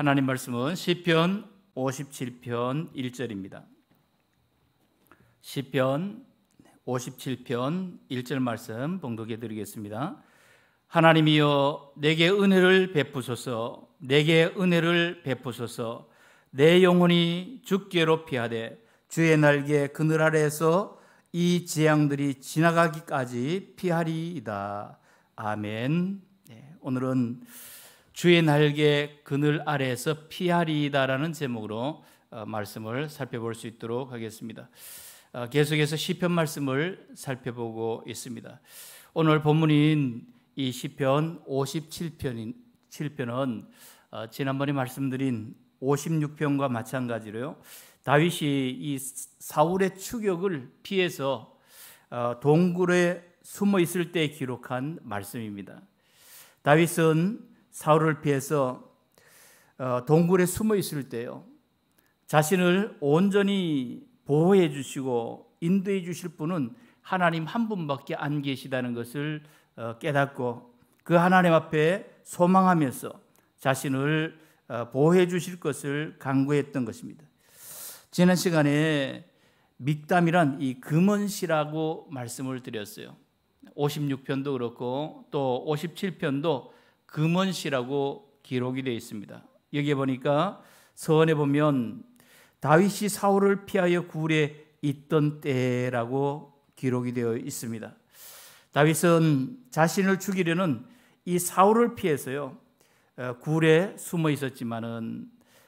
하나님 말씀은 시편 57편 1절입니다. 시편 57편 1절 말씀 봉독해 드리겠습니다. 하나님이여 내게 은혜를 베푸소서 내게 은혜를 베푸소서 내 영혼이 주께로 피하되 주의 날개 그늘 아래에서 이 재앙들이 지나가기까지 피하리이다. 아멘. 네, 오늘은 주의 날개 그늘 아래에서 피하리다라는 이 제목으로 어, 말씀을 살펴볼 수 있도록 하겠습니다. 어, 계속해서 시편 말씀을 살펴보고 있습니다. 오늘 본문인 이 시편 57편인 7편은 어, 지난번에 말씀드린 56편과 마찬가지로요. 다윗이 이 사울의 추격을 피해서 동굴에 숨어 있을 때 기록한 말씀입니다. 다윗은 사울을 피해서 어, 동굴에 숨어 있을 때요. 자신을 온전히 보호해 주시고 인도해 주실 분은 하나님 한 분밖에 안 계시다는 것을 어, 깨닫고 그 하나님 앞에 소망하면서 자신을 어, 보호해 주실 것을 강구했던 것입니다. 지난 시간에 믹담이란 이 금언시라고 말씀을 드렸어요. 56편도 그렇고 또 57편도 금언시라고 기록이 되어 있습니다. 여기에 보니까 서원에 보면 다윗이 사울을 피하여 굴에 있던 때라고 기록이 되어 있습니다. 다윗은 자신을 죽이려는 이 사울을 피해서요. 굴에 어, 숨어 있었지만은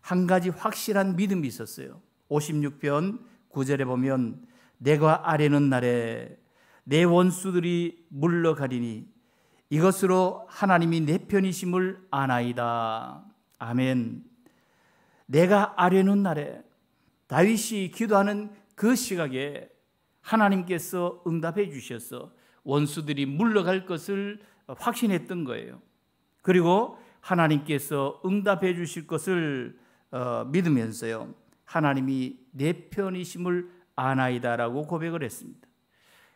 한 가지 확실한 믿음이 있었어요. 56편 9절에 보면 내가 아래는 날에 내 원수들이 물러가리니 이것으로 하나님이 내 편이심을 아나이다. 아멘. 내가 아뢰는 날에 다윗이 기도하는 그 시각에 하나님께서 응답해 주셔서 원수들이 물러갈 것을 확신했던 거예요. 그리고 하나님께서 응답해 주실 것을 어, 믿으면서요. 하나님이 내 편이심을 아나이다라고 고백을 했습니다.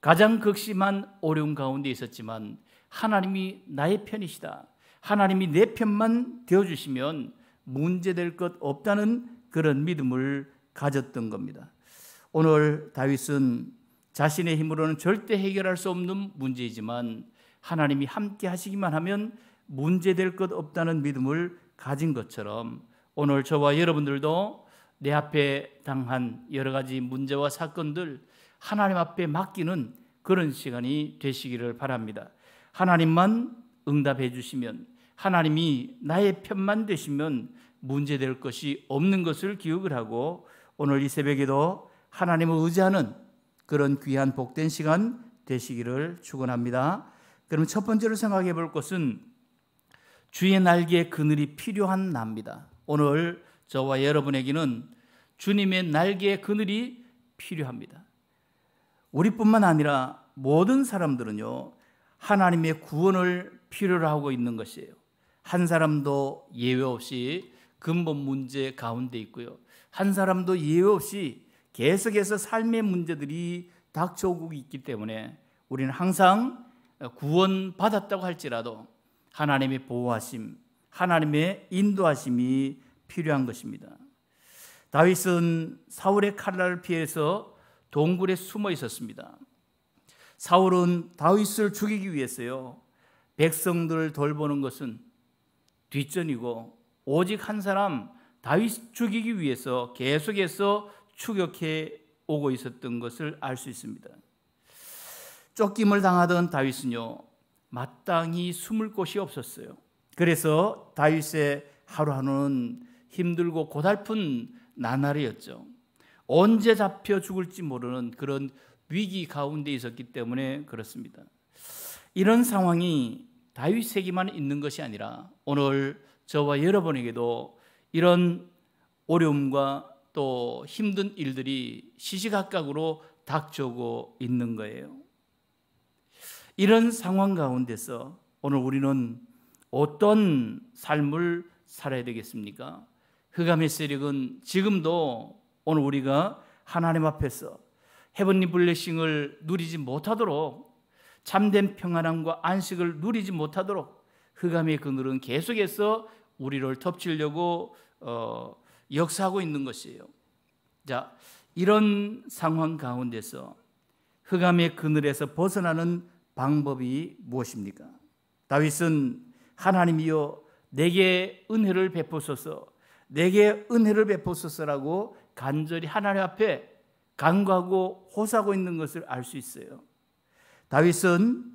가장 극심한 어려움 가운데 있었지만 하나님이 나의 편이시다. 하나님이 내 편만 되어주시면 문제될 것 없다는 그런 믿음을 가졌던 겁니다. 오늘 다윗은 자신의 힘으로는 절대 해결할 수 없는 문제이지만 하나님이 함께 하시기만 하면 문제될 것 없다는 믿음을 가진 것처럼 오늘 저와 여러분들도 내 앞에 당한 여러 가지 문제와 사건들 하나님 앞에 맡기는 그런 시간이 되시기를 바랍니다. 하나님만 응답해 주시면 하나님이 나의 편만 되시면 문제될 것이 없는 것을 기억을 하고 오늘 이 새벽에도 하나님을 의지하는 그런 귀한 복된 시간 되시기를 축원합니다. 그럼 첫 번째로 생각해 볼 것은 주의 날개 그늘이 필요한 나입니다. 오늘 저와 여러분에게는 주님의 날개 그늘이 필요합니다. 우리뿐만 아니라 모든 사람들은요. 하나님의 구원을 필요로 하고 있는 것이에요. 한 사람도 예외 없이 근본 문제 가운데 있고요. 한 사람도 예외 없이 계속해서 삶의 문제들이 닥쳐오고 있기 때문에 우리는 항상 구원받았다고 할지라도 하나님의 보호하심, 하나님의 인도하심이 필요한 것입니다. 다윗은 사울의 칼날을 피해서 동굴에 숨어 있었습니다. 사울은 다윗을 죽이기 위해서요. 백성들을 돌보는 것은 뒷전이고 오직 한 사람 다윗 죽이기 위해서 계속해서 추격해 오고 있었던 것을 알 수 있습니다. 쫓김을 당하던 다윗은요. 마땅히 숨을 곳이 없었어요. 그래서 다윗의 하루하루는 힘들고 고달픈 나날이었죠. 언제 잡혀 죽을지 모르는 그런 위기 가운데 있었기 때문에 그렇습니다. 이런 상황이 다윗에게만 있는 것이 아니라 오늘 저와 여러분에게도 이런 어려움과 또 힘든 일들이 시시각각으로 닥쳐오고 있는 거예요. 이런 상황 가운데서 오늘 우리는 어떤 삶을 살아야 되겠습니까? 흑암의 세력은 지금도 오늘 우리가 하나님 앞에서 헤븐리 블레싱을 누리지 못하도록 참된 평안함과 안식을 누리지 못하도록 흑암의 그늘은 계속해서 우리를 덮치려고 어, 역사하고 있는 것이에요. 자, 이런 상황 가운데서 흑암의 그늘에서 벗어나는 방법이 무엇입니까? 다윗은 하나님이여 내게 은혜를 베푸소서, 내게 은혜를 베푸소서라고 간절히 하나님 앞에 간과하고 호소하고 있는 것을 알 수 있어요. 다윗은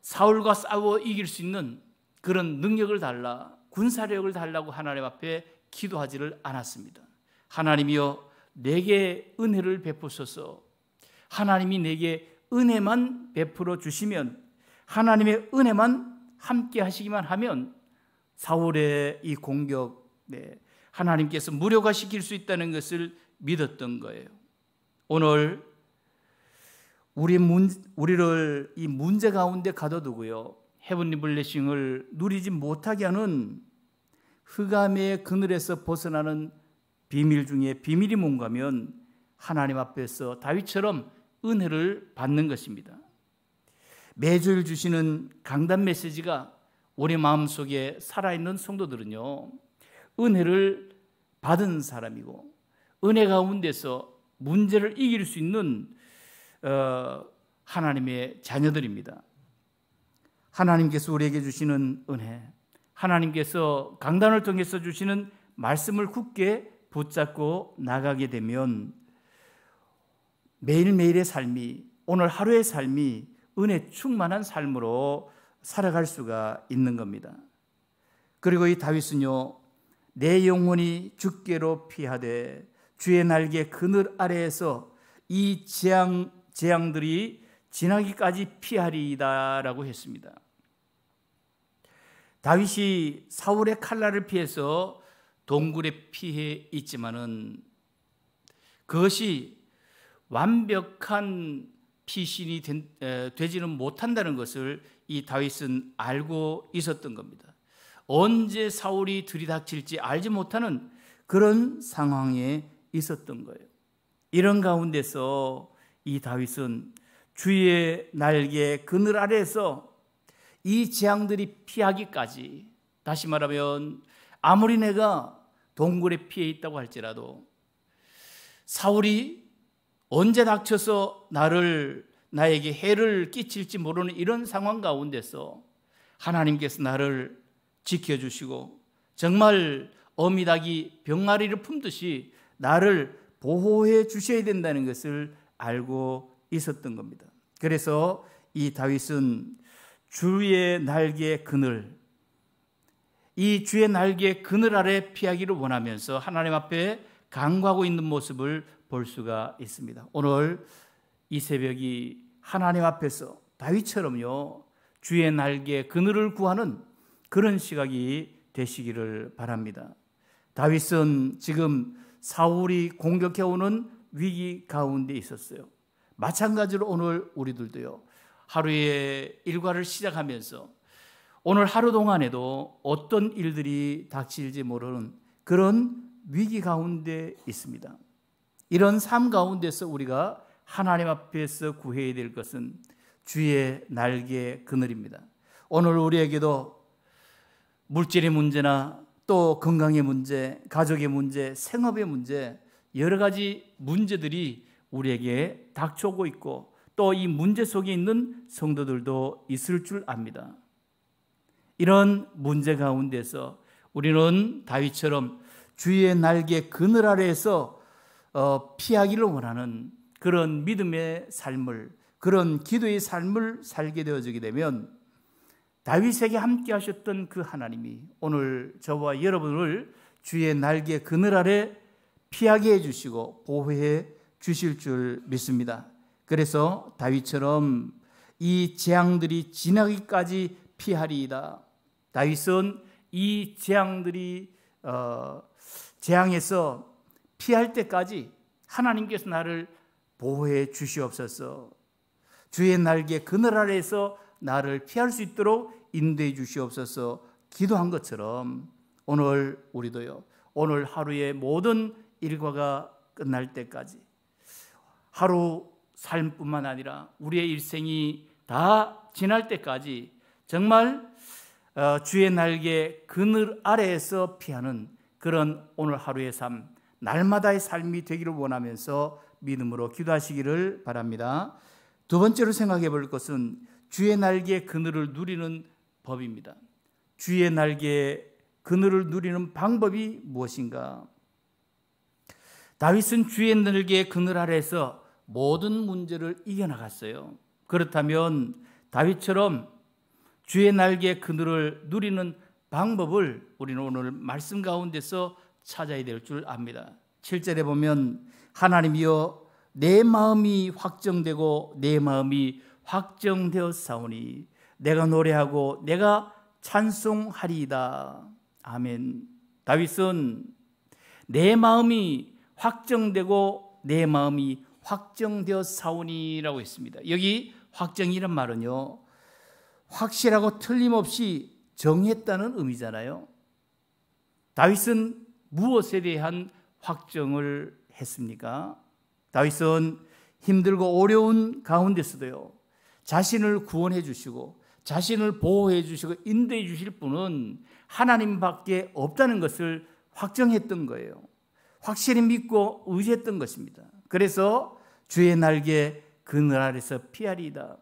사울과 싸워 이길 수 있는 그런 능력을 달라 군사력을 달라고 하나님 앞에 기도하지를 않았습니다. 하나님이여 내게 은혜를 베푸소서. 하나님이 내게 은혜만 베풀어 주시면 하나님의 은혜만 함께 하시기만 하면 사울의 이 공격 네, 하나님께서 무료화시킬 수 있다는 것을 믿었던 거예요. 오늘 우리 문, 우리를 이 문제 가운데 가둬두고요. 헤븐리 블레싱을 누리지 못하게 하는 흑암의 그늘에서 벗어나는 비밀 중에 비밀이 뭔가면 하나님 앞에서 다윗처럼 은혜를 받는 것입니다. 매주일 주시는 강단 메시지가 우리 마음속에 살아있는 성도들은요. 은혜를 받은 사람이고 은혜 가운데서 문제를 이길 수 있는 어, 하나님의 자녀들입니다. 하나님께서 우리에게 주시는 은혜, 하나님께서 강단을 통해서 주시는 말씀을 굳게 붙잡고 나가게 되면 매일매일의 삶이 오늘 하루의 삶이 은혜 충만한 삶으로 살아갈 수가 있는 겁니다. 그리고 이 다윗은요. 내 영혼이 주께로 피하되 주의 날개 그늘 아래에서 이 재앙 재앙들이 지나기까지 피하리이다라고 했습니다. 다윗이 사울의 칼날을 피해서 동굴에 피해 있지만은 그것이 완벽한 피신이 된, 에, 되지는 못한다는 것을 이 다윗은 알고 있었던 겁니다. 언제 사울이 들이닥칠지 알지 못하는 그런 상황에 있었던 거예요. 이런 가운데서 이 다윗은 주의 날개 그늘 아래에서 이 재앙들이 피하기까지 다시 말하면 아무리 내가 동굴에 피해 있다고 할지라도 사울이 언제 닥쳐서 나를 나에게 해를 끼칠지 모르는 이런 상황 가운데서 하나님께서 나를 지켜주시고 정말 어미닭이 병아리를 품듯이 나를 보호해 주셔야 된다는 것을 알고 있었던 겁니다. 그래서 이 다윗은 주의 날개 그늘 이 주의 날개 그늘 아래 피하기를 원하면서 하나님 앞에 강구하고 있는 모습을 볼 수가 있습니다. 오늘 이 새벽이 하나님 앞에서 다윗처럼요 주의 날개 그늘을 구하는 그런 시각이 되시기를 바랍니다. 다윗은 지금 사울이 공격해오는 위기 가운데 있었어요. 마찬가지로 오늘 우리들도요. 하루의 일과를 시작하면서 오늘 하루 동안에도 어떤 일들이 닥칠지 모르는 그런 위기 가운데 있습니다. 이런 삶 가운데서 우리가 하나님 앞에서 구해야 될 것은 주의 날개 그늘입니다. 오늘 우리에게도 물질의 문제나 또 건강의 문제, 가족의 문제, 생업의 문제, 여러 가지 문제들이 우리에게 닥쳐오고 있고 또 이 문제 속에 있는 성도들도 있을 줄 압니다. 이런 문제 가운데서 우리는 다윗처럼 주의 날개 그늘 아래에서 어, 피하기를 원하는 그런 믿음의 삶을 그런 기도의 삶을 살게 되어지게 되면 다윗에게 함께 하셨던 그 하나님이 오늘 저와 여러분을 주의 날개 그늘 아래 피하게 해 주시고 보호해 주실 줄 믿습니다. 그래서 다윗처럼 이 재앙들이 지나기까지 피하리이다. 다윗은 이 재앙들이 어, 재앙에서 피할 때까지 하나님께서 나를 보호해 주시옵소서. 주의 날개 그늘 아래에서 나를 피할 수 있도록 인대해 주시옵소서 기도한 것처럼 오늘 우리도요. 오늘 하루의 모든 일과가 끝날 때까지 하루 삶뿐만 아니라 우리의 일생이 다 지날 때까지 정말 어, 주의 날개 그늘 아래에서 피하는 그런 오늘 하루의 삶, 날마다의 삶이 되기를 원하면서 믿음으로 기도하시기를 바랍니다. 두 번째로 생각해 볼 것은 주의 날개 그늘을 누리는 법입니다. 주의 날개에 그늘을 누리는 방법이 무엇인가? 다윗은 주의 날개의 그늘 아래서 모든 문제를 이겨나갔어요. 그렇다면 다윗처럼 주의 날개의 그늘을 누리는 방법을 우리는 오늘 말씀 가운데서 찾아야 될 줄 압니다. 7절에 보면 하나님이여 내 마음이 확정되고 내 마음이 확정되었사오니 내가 노래하고 내가 찬송하리이다. 아멘. 다윗은 내 마음이 확정되고 내 마음이 확정되었사오니라고 했습니다. 여기 확정이란 말은요. 확실하고 틀림없이 정했다는 의미잖아요. 다윗은 무엇에 대한 확정을 했습니까? 다윗은 힘들고 어려운 가운데서도요. 자신을 구원해 주시고 자신을 보호해 주시고 인도해 주실 분은 하나님밖에 없다는 것을 확정했던 거예요. 확실히 믿고 의지했던 것입니다. 그래서 주의 날개 그늘 아래서 피하리이다.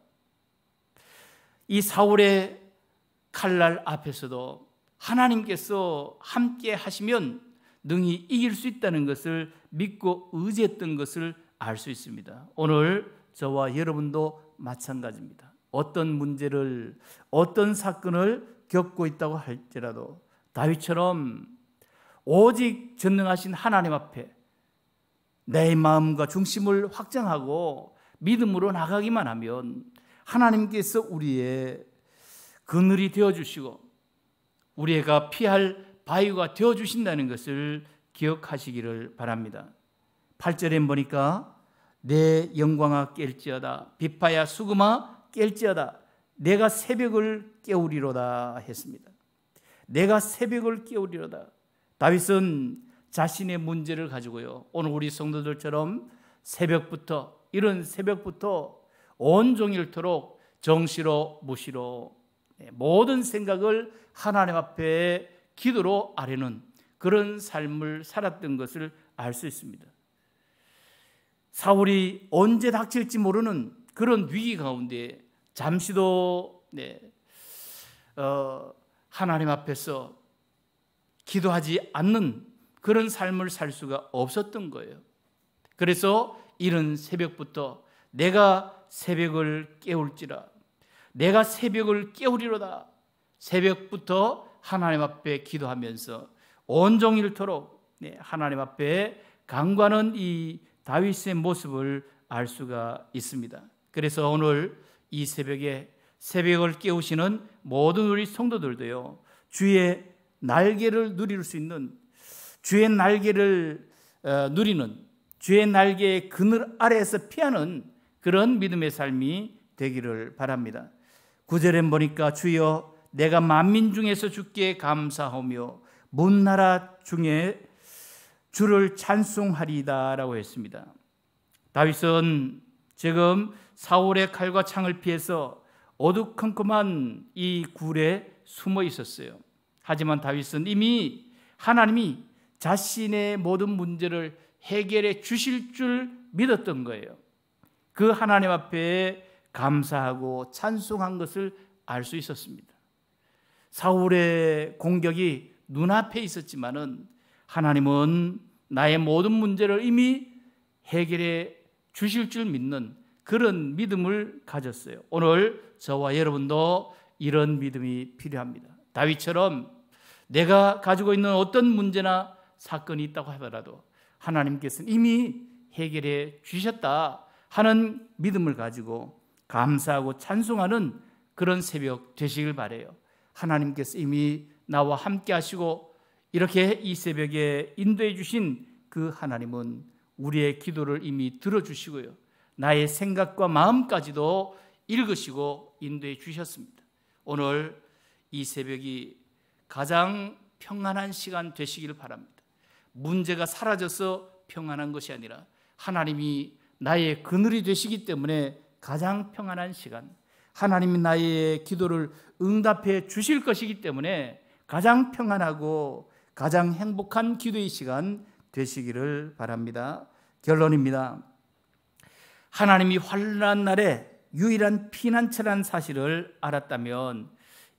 이 사울의 칼날 앞에서도 하나님께서 함께 하시면 능히 이길 수 있다는 것을 믿고 의지했던 것을 알 수 있습니다. 오늘 저와 여러분도 마찬가지입니다. 어떤 문제를 어떤 사건을 겪고 있다고 할지라도 다윗처럼 오직 전능하신 하나님 앞에 내 마음과 중심을 확정하고 믿음으로 나가기만 하면 하나님께서 우리의 그늘이 되어 주시고 우리가 피할 바위가 되어 주신다는 것을 기억하시기를 바랍니다. 8절에 보니까 내 영광아 깰지어다 비파야 수금아 깰지어다 내가 새벽을 깨우리로다 했습니다. 내가 새벽을 깨우리로다. 다윗은 자신의 문제를 가지고요. 오늘 우리 성도들처럼 새벽부터 이런 새벽부터 온종일토록 정시로 무시로 네, 모든 생각을 하나님 앞에 기도로 아뢰는 그런 삶을 살았던 것을 알 수 있습니다. 사울이 언제 닥칠지 모르는 그런 위기 가운데 잠시도 네, 어, 하나님 앞에서 기도하지 않는 그런 삶을 살 수가 없었던 거예요. 그래서 이른 새벽부터 내가 새벽을 깨울지라 내가 새벽을 깨우리로다 새벽부터 하나님 앞에 기도하면서 온종일토록 네, 하나님 앞에 강구하는 이 다윗의 모습을 알 수가 있습니다. 그래서 오늘 이 새벽에 새벽을 깨우시는 모든 우리 성도들도요. 주의 날개를 누릴 수 있는 주의 날개를 어, 누리는 주의 날개의 그늘 아래에서 피하는 그런 믿음의 삶이 되기를 바랍니다. 구절에 보니까 주여 내가 만민 중에서 주께 감사하며 문 나라 중에 주를 찬송하리다라고 했습니다. 다윗은 지금 사울의 칼과 창을 피해서 어두컴컴한 이 굴에 숨어 있었어요. 하지만 다윗은 이미 하나님이 자신의 모든 문제를 해결해 주실 줄 믿었던 거예요. 그 하나님 앞에 감사하고 찬송한 것을 알 수 있었습니다. 사울의 공격이 눈앞에 있었지만은 하나님은 나의 모든 문제를 이미 해결해 주실 줄 믿는 그런 믿음을 가졌어요. 오늘 저와 여러분도 이런 믿음이 필요합니다. 다윗처럼 내가 가지고 있는 어떤 문제나 사건이 있다고 하더라도 하나님께서는 이미 해결해 주셨다 하는 믿음을 가지고 감사하고 찬송하는 그런 새벽 되시길 바래요. 하나님께서 이미 나와 함께 하시고 이렇게 이 새벽에 인도해 주신 그 하나님은 우리의 기도를 이미 들어주시고요. 나의 생각과 마음까지도 읽으시고 인도해 주셨습니다. 오늘 이 새벽이 가장 평안한 시간 되시기를 바랍니다. 문제가 사라져서 평안한 것이 아니라 하나님이 나의 그늘이 되시기 때문에 가장 평안한 시간, 하나님이 나의 기도를 응답해 주실 것이기 때문에 가장 평안하고 가장 행복한 기도의 시간 되시기를 바랍니다. 결론입니다. 하나님이 환난 날에 유일한 피난처란 사실을 알았다면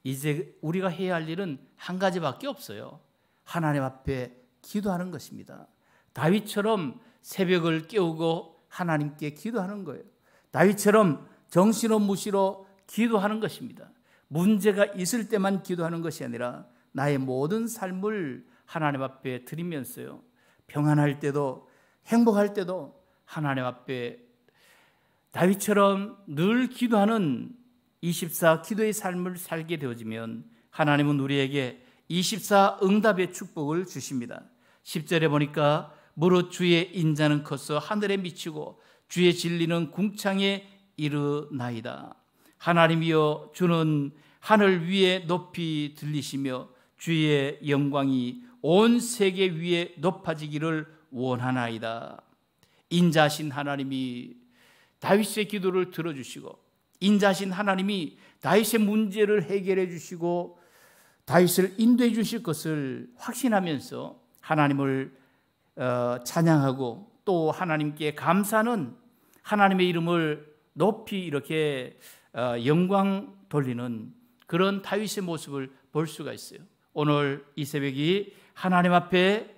이제 우리가 해야 할 일은 한 가지밖에 없어요. 하나님 앞에 기도하는 것입니다. 다윗처럼 새벽을 깨우고 하나님께 기도하는 거예요. 다윗처럼 정신없무시로 기도하는 것입니다. 문제가 있을 때만 기도하는 것이 아니라 나의 모든 삶을 하나님 앞에 드리면서요. 평안할 때도 행복할 때도 하나님 앞에 다윗처럼 늘 기도하는 24 기도의 삶을 살게 되어지면 하나님은 우리에게 24 응답의 축복을 주십니다. 10절에 보니까 무릇 주의 인자는 커서 하늘에 미치고 주의 진리는 궁창에 이르나이다. 하나님이여 주는 하늘 위에 높이 들리시며 주의 영광이 온 세계 위에 높아지기를 원하나이다. 인자신 하나님이 다윗의 기도를 들어주시고 인자신 하나님이 다윗의 문제를 해결해 주시고 다윗을 인도해 주실 것을 확신하면서 하나님을 어, 찬양하고 또 하나님께 감사는 하나님의 이름을 높이 이렇게 어, 영광 돌리는 그런 다윗의 모습을 볼 수가 있어요. 오늘 이 새벽이 하나님 앞에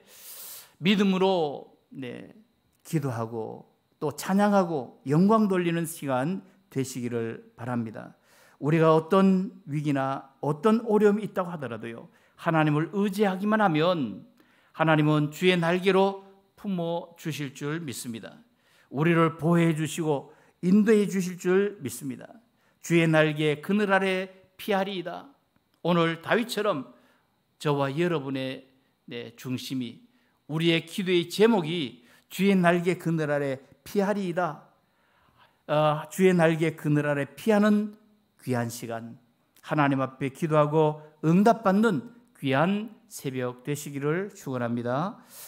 믿음으로 네, 기도하고 또 찬양하고 영광 돌리는 시간 되시기를 바랍니다. 우리가 어떤 위기나 어떤 어려움이 있다고 하더라도요. 하나님을 의지하기만 하면 하나님은 주의 날개로 품어 주실 줄 믿습니다. 우리를 보호해 주시고 인도해 주실 줄 믿습니다. 주의 날개 그늘 아래 피하리이다. 오늘 다윗처럼 저와 여러분의 네, 중심이 우리의 기도의 제목이 주의 날개 그늘 아래 피하리이다. 어, 주의 날개 그늘 아래 피하는 귀한 시간 하나님 앞에 기도하고 응답받는 귀한 새벽 되시기를 축원합니다.